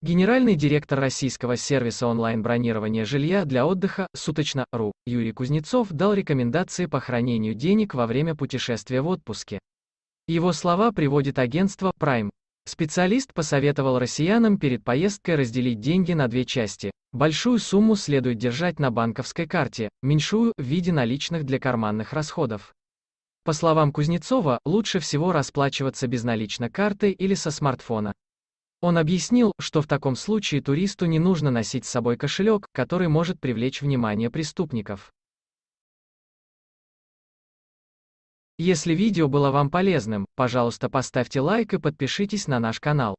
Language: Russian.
Генеральный директор российского сервиса онлайн-бронирования жилья для отдыха «Суточно.ру» Юрий Кузнецов дал рекомендации по хранению денег во время путешествия в отпуске. Его слова приводит агентство Prime. Специалист посоветовал россиянам перед поездкой разделить деньги на две части. Большую сумму следует держать на банковской карте, меньшую – в виде наличных для карманных расходов. По словам Кузнецова, лучше всего расплачиваться безналично картой или со смартфона. Он объяснил, что в таком случае туристу не нужно носить с собой кошелек, который может привлечь внимание преступников. Если видео было вам полезным, пожалуйста поставьте лайк и подпишитесь на наш канал.